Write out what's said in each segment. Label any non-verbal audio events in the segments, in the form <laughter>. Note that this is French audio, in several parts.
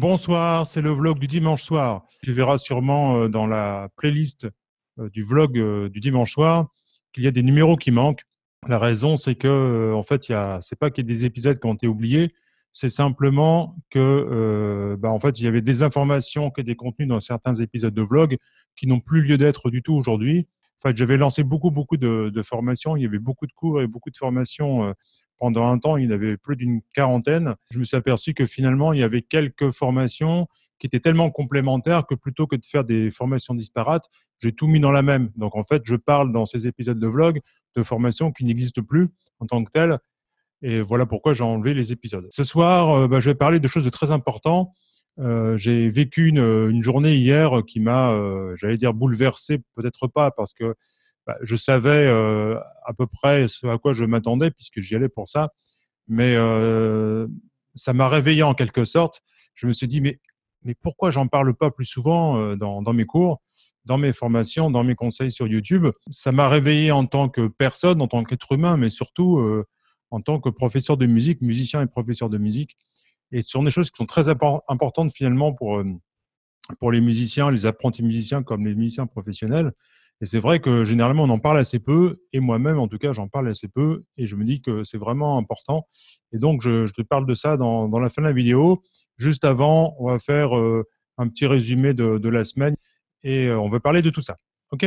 Bonsoir, c'est le vlog du dimanche soir. Tu verras sûrement euh, dans la playlist euh, du vlog euh, du dimanche soir qu'il y a des numéros qui manquent. La raison, c'est que en fait, il y a, c'est pas qu'il y ait des épisodes qui ont été oubliés, c'est simplement que bah, en fait, il y avait des informations qui des contenus dans certains épisodes de vlog qui n'ont plus lieu d'être du tout aujourd'hui. En fait, j'avais lancé beaucoup, beaucoup de, formations. Il y avait beaucoup de cours et beaucoup de formations pendant un temps, il y avait plus d'une quarantaine. Je me suis aperçu que finalement, il y avait quelques formations qui étaient tellement complémentaires que plutôt que de faire des formations disparates, j'ai tout mis dans la même. Donc en fait, je parle dans ces épisodes de vlog de formations qui n'existent plus en tant que telles. Et voilà pourquoi j'ai enlevé les épisodes. Ce soir, euh, bah, je vais parler de choses de très importantes. Euh, j'ai vécu une, journée hier qui m'a, euh, j'allais dire, bouleversé, peut-être pas, parce que bah, je savais euh, à peu près ce à quoi je m'attendais puisque j'y allais pour ça. Mais euh, ça m'a réveillé en quelque sorte. Je me suis dit, mais, mais pourquoi j'en parle pas plus souvent euh, dans, dans mes cours, dans mes formations, dans mes conseils sur YouTube Ça m'a réveillé en tant que personne, en tant qu'être humain, mais surtout en tant que professeur de musique, musicien et professeur de musique. Et ce sont des choses qui sont très importantes finalement pour, pour les musiciens, les apprentis musiciens comme les musiciens professionnels. Et c'est vrai que généralement, on en parle assez peu, et moi-même, en tout cas, j'en parle assez peu, et je me dis que c'est vraiment important. Et donc, je, te parle de ça dans, la fin de la vidéo. Juste avant, on va faire euh, un petit résumé de, la semaine, et euh, on va parler de tout ça. OK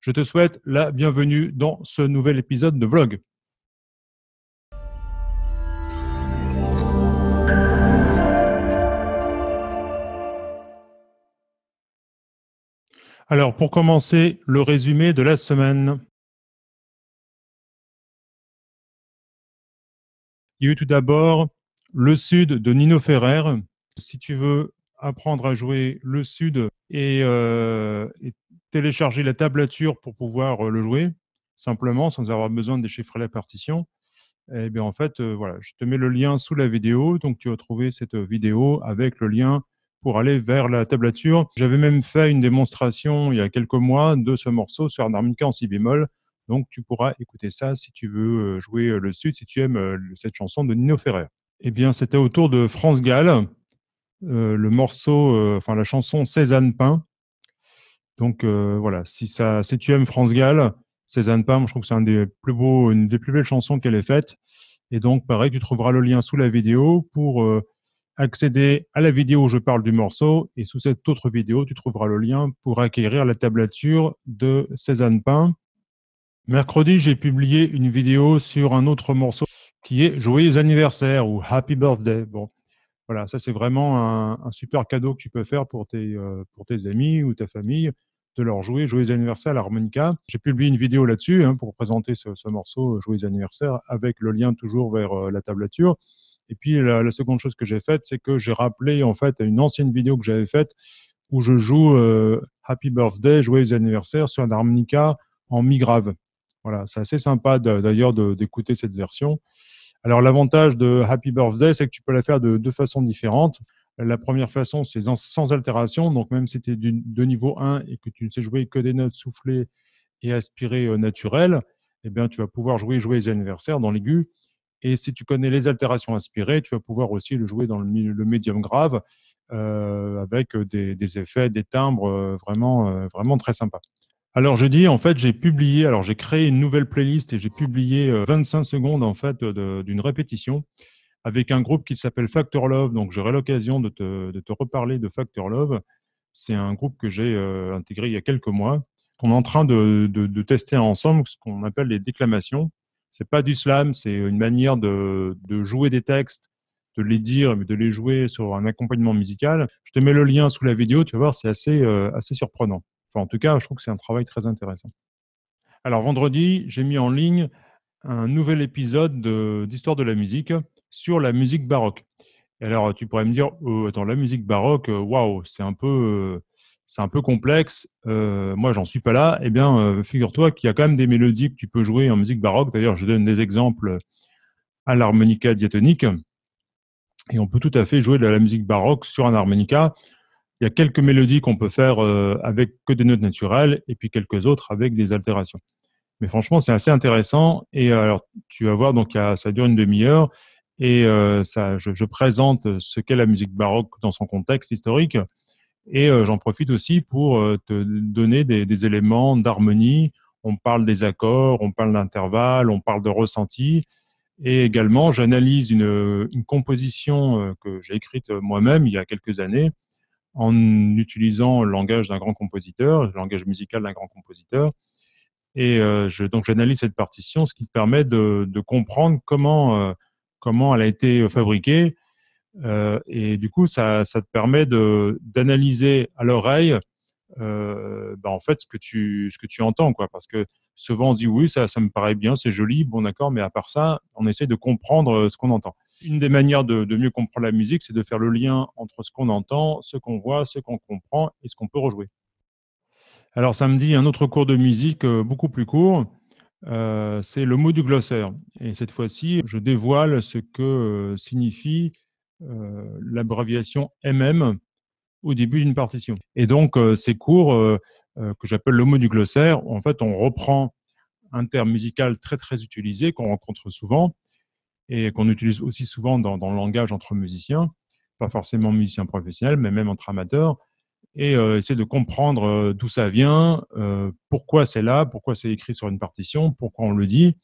Je te souhaite la bienvenue dans ce nouvel épisode de Vlog. Alors, pour commencer, le résumé de la semaine. Il y a eu tout d'abord le sud de Nino Ferrer. Si tu veux apprendre à jouer le sud et, euh, télécharger la tablature pour pouvoir euh, le jouer, simplement, sans avoir besoin de déchiffrer la partition, eh bien, en fait, euh, voilà, je te mets le lien sous la vidéo. Donc, tu vas trouver cette vidéo avec le lien pour aller vers la tablature. J'avais même fait une démonstration il y a quelques mois de ce morceau sur un harmonica en si bémol. Donc tu pourras écouter ça si tu veux euh, jouer euh, le sud, si tu aimes euh, cette chanson de Nino Ferrer. Eh bien, c'était autour de France Gall, le morceau, enfin la chanson Cézanne Pain. Donc voilà, si, ça, si tu aimes France Gall, Cézanne Pain, je trouve que c'est un des plus beaux, une des plus belles chansons qu'elle ait faite. Et donc, pareil, tu trouveras le lien sous la vidéo pour accéder à la vidéo où je parle du morceau. Et sous cette autre vidéo, tu trouveras le lien pour acquérir la tablature de Cézanne Pain. Mercredi, j'ai publié une vidéo sur un autre morceau qui est Joyeux anniversaire ou Happy Birthday. Bon, voilà, ça c'est vraiment un, super cadeau que tu peux faire pour tes, euh, pour tes amis ou ta famille de leur jouer Joyeux anniversaire à l'harmonica. J'ai publié une vidéo là-dessus hein, pour présenter ce, morceau Joyeux anniversaire avec le lien toujours vers euh, la tablature. Et puis la, seconde chose que j'ai faite, c'est que j'ai rappelé en fait à une ancienne vidéo que j'avais faite où je joue euh, Happy Birthday, Joyeux anniversaire sur un harmonica en mi grave. Voilà, c'est assez sympa d'ailleurs d'écouter cette version. Alors l'avantage de Happy Birthday, c'est que tu peux la faire de deux façons différentes. La première façon, c'est sans altération, donc même si tu es de niveau 1 et que tu ne sais jouer que des notes soufflées et aspirées euh, naturelles, eh bien, tu vas pouvoir jouer jouer les anniversaires dans l'aigu. Et si tu connais les altérations inspirées, tu vas pouvoir aussi le jouer dans le, médium grave euh, avec des, effets, des timbres euh, vraiment, euh, vraiment très sympas. Alors je dis, en fait, j'ai publié, alors j'ai créé une nouvelle playlist et j'ai publié 25 secondes en fait d'une répétition avec un groupe qui s'appelle Factor Love. Donc j'aurai l'occasion de te, de te, reparler de Factor Love. C'est un groupe que j'ai intégré il y a quelques mois qu'on est en train de, de tester ensemble, ce qu'on appelle les déclamations c'est pas du slam, c'est une manière de, jouer des textes, de les dire, mais de les jouer sur un accompagnement musical. Je te mets le lien sous la vidéo, tu vas voir, c'est assez, euh, assez surprenant. Enfin, en tout cas, je trouve que c'est un travail très intéressant. Alors, vendredi, j'ai mis en ligne un nouvel épisode d'Histoire de, la musique sur la musique baroque. Et alors, tu pourrais me dire, oh, attends, la musique baroque, euh, waouh, c'est un peu. Euh, c'est un peu complexe, moi euh, moi j'en suis pas là, eh bien euh, figure-toi qu'il y a quand même des mélodies que tu peux jouer en musique baroque. D'ailleurs, je donne des exemples à l'harmonica diatonique. Et on peut tout à fait jouer de la musique baroque sur un harmonica. Il y a quelques mélodies qu'on peut faire euh, avec que des notes naturelles et puis quelques autres avec des altérations. Mais franchement, c'est assez intéressant. Et alors, tu vas voir, donc ça dure une demi-heure et ça, je présente ce qu'est la musique baroque dans son contexte historique. Et euh, j'en profite aussi pour euh, te donner des, éléments d'harmonie. On parle des accords, on parle d'intervalles, on parle de ressenti. Et également, j'analyse une, composition euh, que j'ai écrite moi-même il y a quelques années en utilisant le langage d'un grand compositeur, le langage musical d'un grand compositeur. Et donc j'analyse cette partition, ce qui permet de, comprendre comment, comment elle a été fabriquée euh, et du coup, ça, te permet d'analyser à l'oreille euh, bah, en fait ce que tu ce que tu entends quoi parce que souvent on dit oui ça me paraît bien c'est joli bon d'accord mais à part ça on essaie de comprendre euh, ce qu'on entend une des manières de, mieux comprendre la musique c'est de faire le lien entre ce qu'on entend ce qu'on voit ce qu'on comprend et ce qu'on peut rejouer alors samedi un autre cours de musique beaucoup plus court c'est le mot du glossaire et cette fois-ci je dévoile ce que signifie euh, l'abréviation MM au début d'une partition. Et donc, euh, ces cours euh, que j'appelle le mot du glossaire, en fait, on reprend un terme musical très très utilisé qu'on rencontre souvent et qu'on utilise aussi souvent dans, le langage entre musiciens, pas forcément musiciens professionnels, mais même entre amateurs, et essayer de comprendre d'où ça vient, pourquoi c'est là, pourquoi c'est écrit sur une partition, pourquoi on le dit,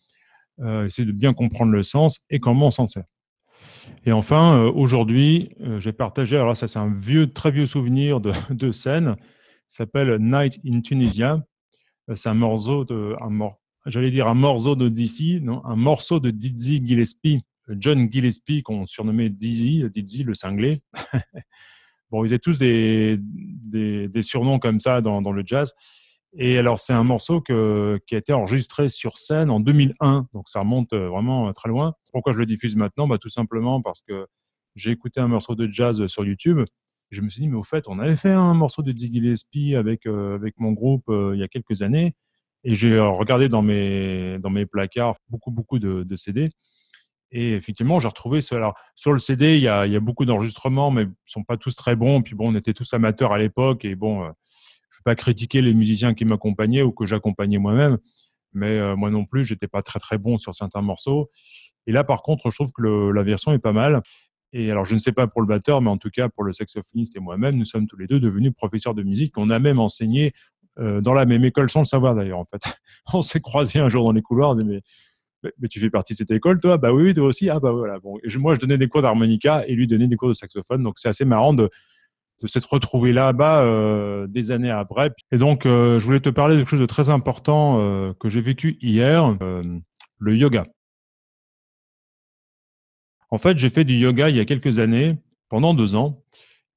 essayer de bien comprendre le sens et comment on s'en sert. Et enfin, euh, aujourd'hui, euh, j'ai partagé, alors ça c'est un vieux, très vieux souvenir de, <laughs> de scène, s'appelle Night in Tunisia. Euh, c'est un morceau de, j'allais dire un morceau de Dizzy, un morceau de Dizzy Gillespie, John Gillespie qu'on surnommait Dizzy, Dizzy le cinglé. <laughs> bon, ils avaient tous des, surnoms comme ça dans le jazz. Et alors, c'est un morceau qui a été enregistré sur scène en 2001, donc ça remonte euh, vraiment euh, très loin. Pourquoi je le diffuse maintenant bah, Tout simplement parce que j'ai écouté un morceau de jazz euh, sur YouTube. Je me suis dit, mais au fait, on avait fait un morceau de Ziggy Lespie avec, avec mon groupe il y a quelques années. Et j'ai regardé dans mes, dans mes placards beaucoup, beaucoup de, de CD. Et effectivement, j'ai retrouvé cela. Sur le CD, il y a, il y a beaucoup d'enregistrements, mais ils ne sont pas tous très bons. Puis bon, on était tous amateurs à l'époque. Et bon, pas critiquer les musiciens qui m'accompagnaient ou que j'accompagnais moi-même, mais euh, moi non plus, j'étais pas très très bon sur certains morceaux. Et là, par contre, je trouve que la version est pas mal. Et alors, je ne sais pas pour le batteur, mais en tout cas pour le saxophoniste et moi-même, nous sommes tous les deux devenus professeurs de musique. On a même enseigné euh, dans la même école sans le savoir d'ailleurs. En fait, <laughs> on s'est croisés un jour dans les couloirs. On dit, mais, tu fais partie de cette école, toi Bah oui, toi aussi. Ah bah voilà. et moi, je donnais des cours d'harmonica et lui donnait des cours de saxophone. Donc c'est assez marrant de de s'être retrouvé là-bas euh, des années après. Et donc, euh, je voulais te parler de quelque chose de très important euh, que j'ai vécu hier, le yoga. En fait, j'ai fait du yoga il y a quelques années, pendant deux ans,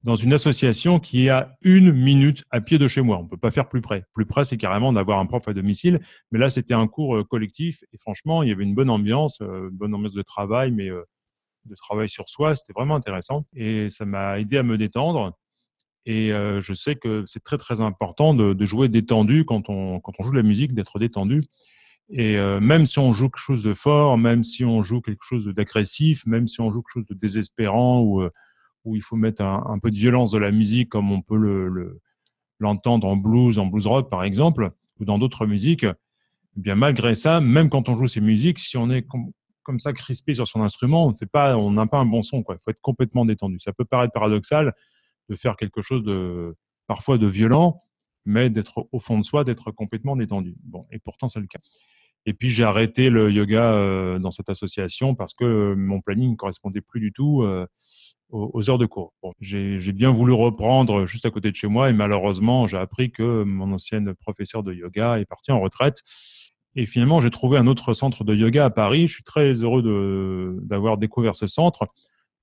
dans une association qui est à une minute à pied de chez moi. On ne peut pas faire plus près. Plus près, c'est carrément d'avoir un prof à domicile. Mais là, c'était un cours collectif. Et franchement, il y avait une bonne ambiance, une bonne ambiance de travail, mais de travail sur soi. C'était vraiment intéressant. Et ça m'a aidé à me détendre. Et euh, je sais que c'est très très important de, jouer détendu quand on, quand on joue de la musique, d'être détendu. Et euh, même si on joue quelque chose de fort, même si on joue quelque chose d'agressif, même si on joue quelque chose de désespérant euh, où, il faut mettre un, peu de violence de la musique comme on peut l'entendre en blues, en blues rock par exemple, ou dans d'autres musiques, eh bien malgré ça, même quand on joue ces musiques, si on est comme ça crispé sur son instrument, on n'a pas un bon son. Il faut être complètement détendu. Ça peut paraître paradoxal, de faire quelque chose de parfois de violent, mais d'être au fond de soi, d'être complètement détendu. Bon, et pourtant c'est le cas. Et puis j'ai arrêté le yoga euh, dans cette association parce que mon planning ne correspondait plus du tout euh, aux heures de cours. Bon, j'ai bien voulu reprendre juste à côté de chez moi et malheureusement j'ai appris que mon ancienne professeure de yoga est partie en retraite. Et finalement j'ai trouvé un autre centre de yoga à Paris. Je suis très heureux d'avoir découvert ce centre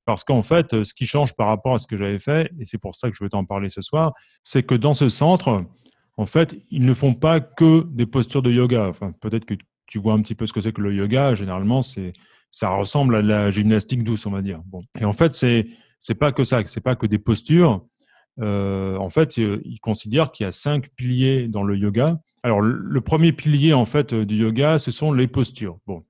parce qu'en fait, ce qui change par rapport à ce que j'avais fait, et c'est pour ça que je vais t'en parler ce soir, c'est que dans ce centre, en fait, ils ne font pas que des postures de yoga. Enfin, peut-être que tu vois un petit peu ce que c'est que le yoga. Généralement, c'est ça ressemble à la gymnastique douce, on va dire. Bon. Et en fait, c'est c'est pas que ça, c'est pas que des postures. Euh, en fait, euh, ils considèrent qu'il y a cinq piliers dans le yoga. Alors, le premier pilier en fait euh, du yoga, ce sont les postures. Bon,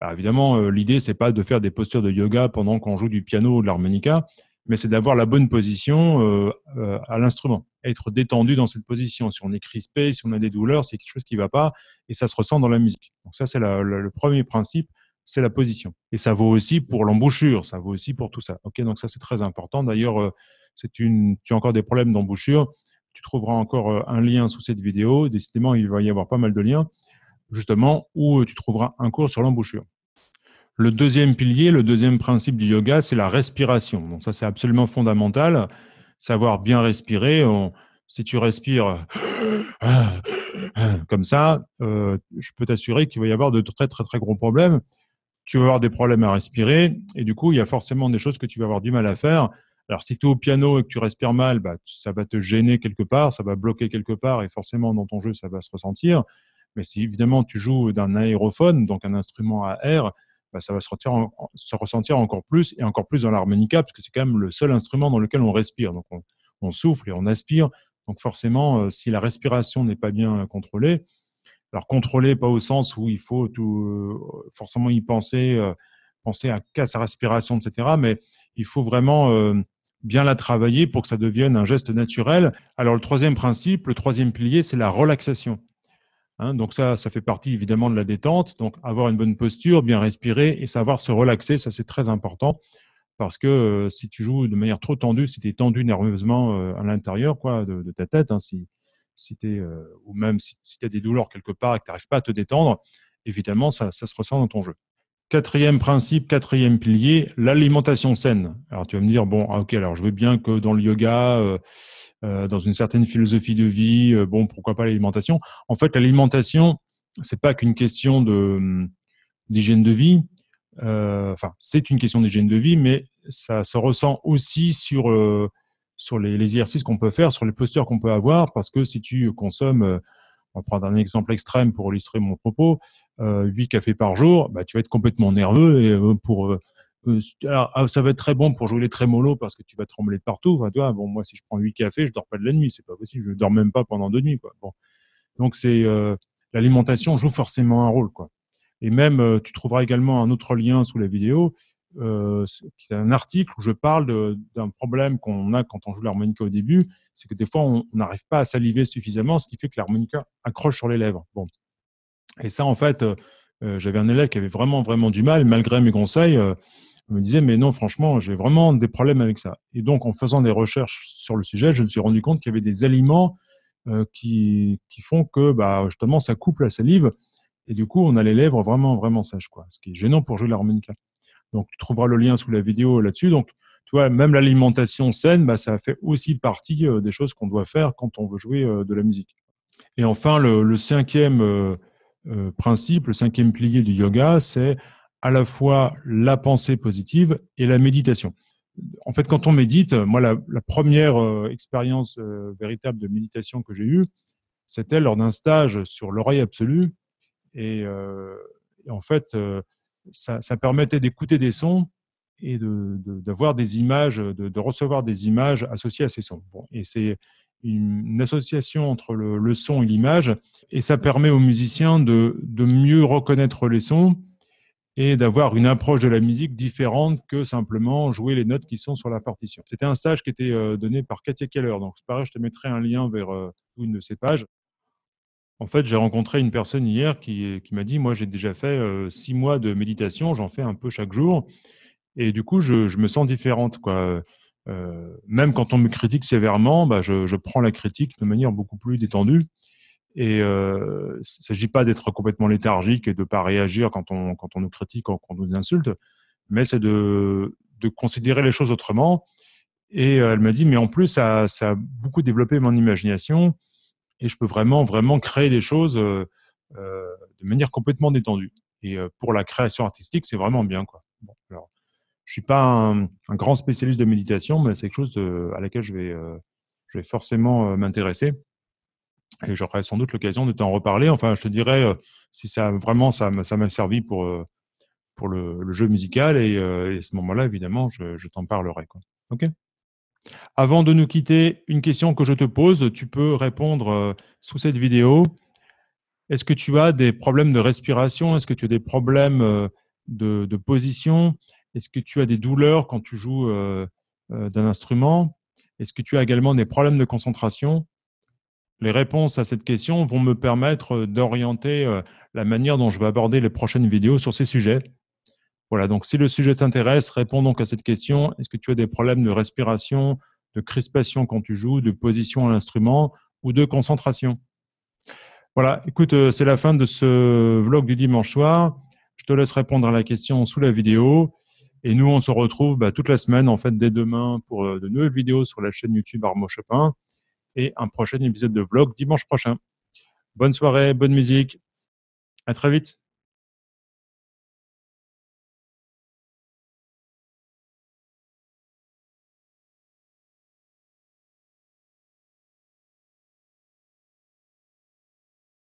alors évidemment, euh, l'idée, c'est pas de faire des postures de yoga pendant qu'on joue du piano ou de l'harmonica, mais c'est d'avoir la bonne position euh, euh, à l'instrument, être détendu dans cette position. Si on est crispé, si on a des douleurs, c'est quelque chose qui ne va pas et ça se ressent dans la musique. Donc ça, c'est le premier principe, c'est la position. Et ça vaut aussi pour l'embouchure, ça vaut aussi pour tout ça. Ok, donc ça, c'est très important. D'ailleurs, c'est tu as encore des problèmes d'embouchure. Tu trouveras encore un lien sous cette vidéo. Décidément, il va y avoir pas mal de liens justement, où tu trouveras un cours sur l'embouchure. Le deuxième pilier, le deuxième principe du yoga, c'est la respiration. Donc ça, c'est absolument fondamental. Savoir bien respirer. si tu respires <gasps> comme ça, euh, je peux t'assurer qu'il va y avoir de très très très gros problèmes. Tu vas avoir des problèmes à respirer et du coup, il y a forcément des choses que tu vas avoir du mal à faire. Alors, si tu es au piano et que tu respires mal, bah, ça va te gêner quelque part, ça va bloquer quelque part et forcément dans ton jeu, ça va se ressentir. Mais si évidemment tu joues d'un aérophone, donc un instrument à air, bah, ça va se ressentir, se ressentir, encore plus et encore plus dans l'harmonica, parce que c'est quand même le seul instrument dans lequel on respire. Donc on, souffle et on aspire. Donc forcément, euh, si la respiration n'est pas bien contrôlée, alors contrôlée pas au sens où il faut tout, euh, forcément y penser, euh, penser à, à, sa respiration, etc. Mais il faut vraiment bien la travailler pour que ça devienne un geste naturel. Alors le troisième principe, le troisième pilier, c'est la relaxation. Hein, donc ça, ça fait partie évidemment de la détente. Donc avoir une bonne posture, bien respirer et savoir se relaxer, ça c'est très important parce que euh, si tu joues de manière trop tendue, si tu es tendu nerveusement euh, à l'intérieur quoi de, ta tête, hein, si, si es, euh, ou même si, tu as des douleurs quelque part et que tu n'arrives pas à te détendre, évidemment ça se ressent dans ton jeu. Quatrième principe, quatrième pilier, l'alimentation saine. Alors tu vas me dire, bon, ah, ok, alors je veux bien que dans le yoga, euh, euh, dans une certaine philosophie de vie, euh, bon, pourquoi pas l'alimentation En fait, l'alimentation, c'est pas qu'une question de hum, d'hygiène de vie. Enfin, c'est une question d'hygiène de vie, mais ça se ressent aussi sur sur les exercices qu'on peut faire, sur les postures qu'on peut avoir, parce que si tu consommes on prendre un exemple extrême pour illustrer mon propos, euh, huit 8 cafés par jour, bah, tu vas être complètement nerveux et euh, pour euh, alors, ah, ça va être très bon pour jouer les trémolos parce que tu vas trembler de partout. Enfin, bon, moi, si je prends 8 cafés, je dors pas de la nuit, c'est pas possible. Je dors même pas pendant deux nuits, quoi. Bon. Donc, c'est l'alimentation joue forcément un rôle, quoi. Et même, tu trouveras également un autre lien sous la vidéo. Euh, c'est un article où je parle d'un problème qu'on a quand on joue l'harmonica au début, c'est que des fois on n'arrive pas à saliver suffisamment, ce qui fait que l'harmonica accroche sur les lèvres. Bon, et ça en fait, euh, euh, j'avais un élève qui avait vraiment vraiment du mal, malgré mes conseils, me disait mais non franchement j'ai vraiment des problèmes avec ça. Et donc en faisant des recherches sur le sujet, je me suis rendu compte qu'il y avait des aliments qui, font que bah, justement ça coupe la salive et du coup on a les lèvres vraiment vraiment sèches quoi, ce qui est gênant pour jouer l'harmonica. Donc, tu trouveras le lien sous la vidéo là-dessus. Donc, tu vois, même l'alimentation saine, bah, ça fait aussi partie euh, des choses qu'on doit faire quand on veut jouer euh, de la musique. Et enfin, le, cinquième euh, principe, le cinquième pilier du yoga, c'est à la fois la pensée positive et la méditation. En fait, quand on médite, moi, la, première expérience véritable de méditation que j'ai eue, c'était lors d'un stage sur l'oreille absolue. Et, et en fait, ça, permettait d'écouter des sons et d'avoir de, des images, de, recevoir des images associées à ces sons. et c'est une, association entre le, son et l'image, et ça permet aux musiciens de, mieux reconnaître les sons et d'avoir une approche de la musique différente que simplement jouer les notes qui sont sur la partition. C'était un stage qui était euh, donné par Katia Keller, donc pareil, je te mettrai un lien vers euh, une de ces pages. En fait, j'ai rencontré une personne hier qui, m'a dit, moi j'ai déjà fait euh, six mois de méditation, j'en fais un peu chaque jour, et du coup je, me sens différente. Quoi. Euh, même quand on me critique sévèrement, bah, je, prends la critique de manière beaucoup plus détendue. Et euh, il ne s'agit pas d'être complètement léthargique et de ne pas réagir quand on, nous critique, quand on nous insulte, mais c'est de, considérer les choses autrement. Et elle m'a dit, mais en plus, ça, ça, a beaucoup développé mon imagination et je peux vraiment, vraiment créer des choses euh, euh de manière complètement détendue. Et euh, pour la création artistique, c'est vraiment bien. Quoi. Bon, alors, je suis pas un, un, grand spécialiste de méditation, mais c'est quelque chose euh, à laquelle je vais, je vais forcément m'intéresser. Et j'aurai sans doute l'occasion de t'en reparler. Enfin, je te dirais si ça vraiment ça m'a servi pour pour le, le, jeu musical et, et à ce moment-là, évidemment, je, je t'en parlerai. Quoi. Ok avant de nous quitter, une question que je te pose, tu peux répondre euh, sous cette vidéo. Est-ce que tu as des problèmes de respiration Est-ce que tu as des problèmes euh, de, position Est-ce que tu as des douleurs quand tu joues euh, d'un instrument Est-ce que tu as également des problèmes de concentration Les réponses à cette question vont me permettre d'orienter la manière dont je vais aborder les prochaines vidéos sur ces sujets. Voilà, donc si le sujet t'intéresse, réponds donc à cette question. Est-ce que tu as des problèmes de respiration, de crispation quand tu joues, de position à l'instrument ou de concentration Voilà, écoute, euh, c'est la fin de ce vlog du dimanche soir. Je te laisse répondre à la question sous la vidéo. Et nous, on se retrouve bah, toute la semaine, en fait, dès demain, pour euh, de nouvelles vidéos sur la chaîne YouTube Armo Chopin et un prochain épisode de vlog dimanche prochain. Bonne soirée, bonne musique. À très vite.